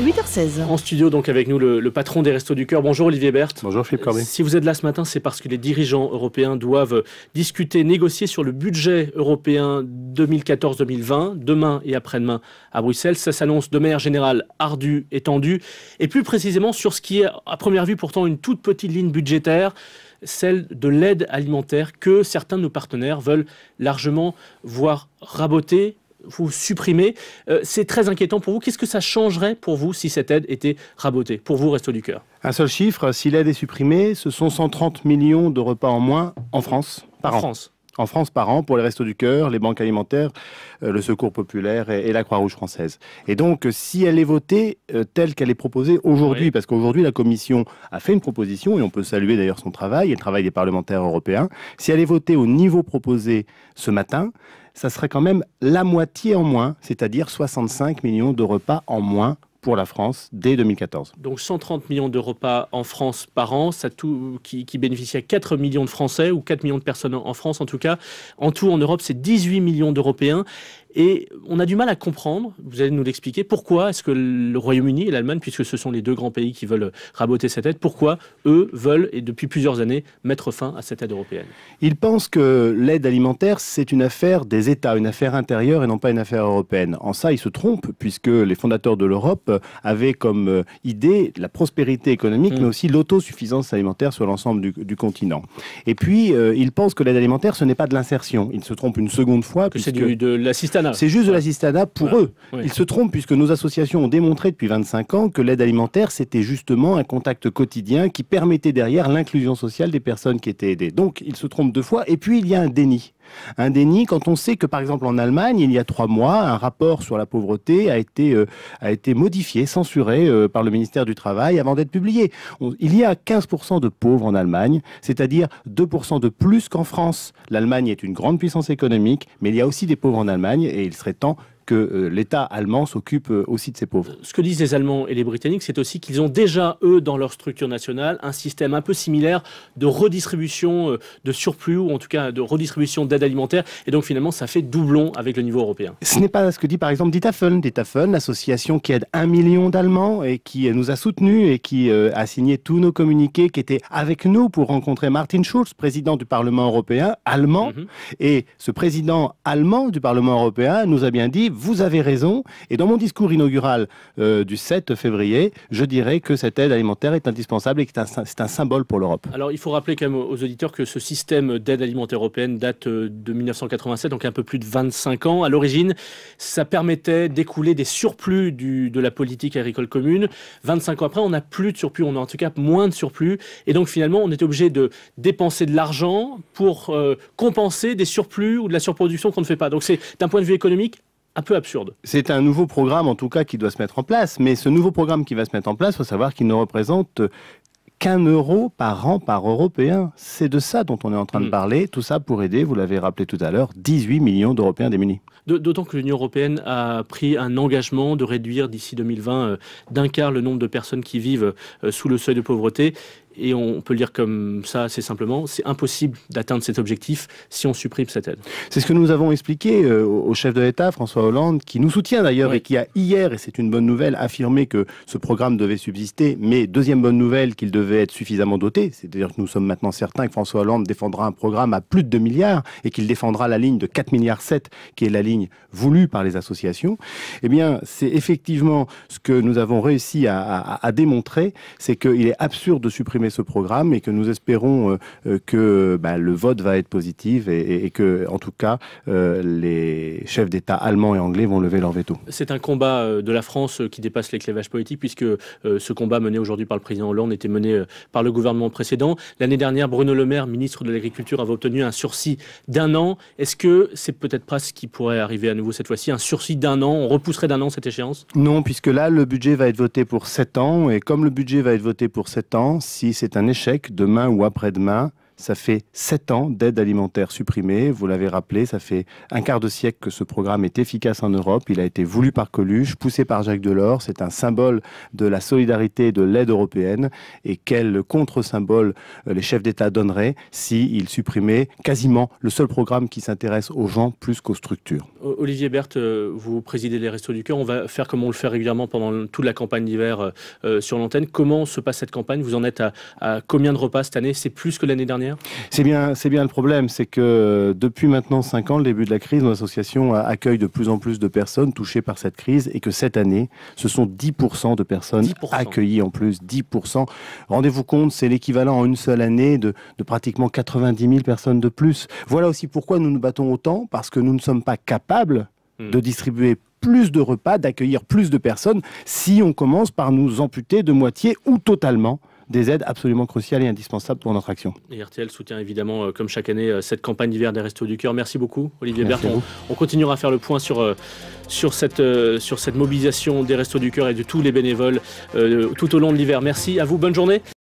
8h16. En studio, donc avec nous, le, patron des Restos du Cœur. Bonjour Olivier Berthe. Bonjour Philippe Corbet. Si vous êtes là ce matin, c'est parce que les dirigeants européens doivent discuter, négocier sur le budget européen 2014-2020, demain et après-demain à Bruxelles. Ça s'annonce de manière générale ardue et tendue. Et plus précisément sur ce qui est, à première vue, pourtant une toute petite ligne budgétaire celle de l'aide alimentaire que certains de nos partenaires veulent largement voir rabotée, vous supprimez. Euh, c'est très inquiétant pour vous. Qu'est-ce que ça changerait pour vous si cette aide était rabotée Pour vous, Resto du Cœur Un seul chiffre, si l'aide est supprimée, ce sont 130 millions de repas en moins en France par en an. France. En France par an pour les Restos du Cœur, les banques alimentaires, euh, le Secours populaire et, la Croix-Rouge française. Et donc, euh, si elle est votée telle qu'elle est proposée aujourd'hui, parce qu'aujourd'hui la Commission a fait une proposition et on peut saluer d'ailleurs son travail et le travail des parlementaires européens, si elle est votée au niveau proposé ce matin, ça serait quand même la moitié en moins, c'est-à-dire 65 millions de repas en moins pour la France dès 2014. Donc 130 millions de en France par an, ça tout, qui, qui à 4 millions de Français ou 4 millions de personnes en France en tout cas. En tout en Europe, c'est 18 millions d'Européens. Et on a du mal à comprendre, vous allez nous l'expliquer, pourquoi est-ce que le Royaume-Uni et l'Allemagne, puisque ce sont les deux grands pays qui veulent raboter cette aide, pourquoi eux veulent, et depuis plusieurs années, mettre fin à cette aide européenne Ils pensent que l'aide alimentaire, c'est une affaire des États, une affaire intérieure et non pas une affaire européenne. En ça, ils se trompent, puisque les fondateurs de l'Europe euh, avait comme euh, idée la prospérité économique, mm. mais aussi l'autosuffisance alimentaire sur l'ensemble du, continent. Et puis, euh, ils pensent que l'aide alimentaire, ce n'est pas de l'insertion. Il se trompe une seconde fois. Que c'est de l'assistanat. C'est juste de l'assistanat pour eux. Ils se trompent puisque nos associations ont démontré depuis 25 ans que l'aide alimentaire, c'était justement un contact quotidien qui permettait derrière l'inclusion sociale des personnes qui étaient aidées. Donc, ils se trompent deux fois. Et puis, il y a un déni. Un déni quand on sait que, par exemple, en Allemagne, il y a trois mois, un rapport sur la pauvreté a été, euh, modifié, censuré euh, par le ministère du Travail avant d'être publié. il y a 15% de pauvres en Allemagne, c'est-à-dire 2% de plus qu'en France. L'Allemagne est une grande puissance économique, mais il y a aussi des pauvres en Allemagne et il serait temps que euh, l'État allemand s'occupe euh, aussi de ces pauvres. Ce que disent les Allemands et les Britanniques, c'est aussi qu'ils ont déjà, eux, dans leur structure nationale, un système un peu similaire de redistribution euh, de surplus, ou en tout cas de redistribution d'aide alimentaire. Et donc finalement, ça fait doublon avec le niveau européen. Ce n'est pas ce que dit par exemple Ditafen. Ditafen, l'association qui aide un million d'Allemands et qui nous a soutenus et qui a signé tous nos communiqués, qui était avec nous pour rencontrer Martin Schulz, président du Parlement européen allemand. Mhm. Et ce président allemand du Parlement européen nous a bien dit vous avez raison. Et dans mon discours inaugural euh, du 7 février, je dirais que cette aide alimentaire est indispensable et que c'est un, symbole pour l'Europe. Alors il faut rappeler quand aux auditeurs que ce système d'aide alimentaire européenne date euh, de 1987, donc un peu plus de 25 ans. À l'origine, ça permettait d'écouler des surplus de la politique agricole commune. 25 ans après, on n'a plus de surplus, on a en tout cas moins de surplus. Et donc finalement, on était obligé de dépenser de l'argent pour euh, compenser des surplus ou de la surproduction qu'on ne fait pas. Donc c'est d'un point de vue économique un peu absurde. C'est un nouveau programme, en tout cas, qui doit se mettre en place. Mais ce nouveau programme qui va se mettre en place, il faut savoir qu'il ne représente euh, qu'un euro par an par Européen. C'est de ça dont on est en train de hmm. parler. Tout ça pour aider, vous l'avez rappelé tout à l'heure, 18 millions d'Européens démunis. D'autant que l'Union européenne a pris un engagement de réduire d'ici 2020 euh, d'un quart le nombre de personnes qui vivent euh, sous le seuil de pauvreté. Et on peut le dire comme ça, assez simplement, c'est impossible d'atteindre cet objectif si on supprime cette aide. C'est ce que nous avons expliqué euh, au chef de l'État, François Hollande, qui nous soutient d'ailleurs et qui a hier, et c'est une bonne nouvelle, affirmé que ce programme devait subsister, mais deuxième bonne nouvelle, qu'il devait être suffisamment doté. C'est-à-dire que nous sommes maintenant certains que François Hollande défendra un programme à plus de 2 milliards et qu'il défendra la ligne de 4 milliards 7, qui est la ligne voulue par les associations. Eh bien, c'est effectivement ce que nous avons réussi à démontrer, c'est qu'il est absurde de supprimer ce programme et que nous espérons euh, euh, que bah, le vote va être positif et que, en tout cas, euh, les chefs d'État allemands et anglais vont lever leur veto. C'est un combat euh, de la France euh, qui dépasse les clivages politiques, puisque euh, ce combat mené aujourd'hui par le président Hollande était mené par le gouvernement précédent. L'année dernière, Bruno Le Maire, ministre de l'Agriculture, avait obtenu un sursis d'un an. Est-ce que c'est peut-être pas ce qui pourrait arriver à nouveau cette fois-ci, un sursis d'un an On repousserait d'un an cette échéance Non, puisque là, le budget va être voté pour sept ans, et comme le budget va être voté pour sept ans, si c'est un échec, demain ou après-demain, ça fait sept ans d'aide alimentaire supprimée. Vous l'avez rappelé, ça fait un quart de siècle que ce programme est efficace en Europe. Il a été voulu par Coluche, poussé par Jacques Delors. C'est un symbole de la solidarité et de l'aide européenne. Et quel contre-symbole euh, les chefs d'État donneraient s'ils supprimaient quasiment le seul programme qui s'intéresse aux gens plus qu'aux structures. Olivier Berthe, euh, vous présidez les Restos du Cœur. On va faire comme on le fait régulièrement pendant toute la campagne d'hiver euh, euh, sur l'antenne. Comment se passe cette campagne Vous en êtes à, combien de repas cette année C'est plus que l'année dernière C'est bien, c'est bien le problème. C'est que depuis maintenant 5 ans, le début de la crise, notre association accueille de plus en plus de personnes touchées par cette crise et que cette année, ce sont 10% de personnes accueillies en plus. 10%. Rendez-vous compte, c'est l'équivalent en une seule année de, de pratiquement 90 000 personnes de plus. Voilà aussi pourquoi nous nous battons autant, parce que nous ne sommes pas capables Hmm. de distribuer plus de repas, d'accueillir plus de personnes, si on commence par nous amputer de moitié ou totalement des aides absolument cruciales et indispensables pour notre action. Et RTL soutient évidemment, euh, comme chaque année, euh, cette campagne d'hiver des Restos du Cœur. Merci beaucoup, Olivier Merci Berton. On, continuera à faire le point sur, euh, sur, cette, sur cette mobilisation des Restos du Cœur et de tous les bénévoles tout au long de l'hiver. Merci à vous, bonne journée.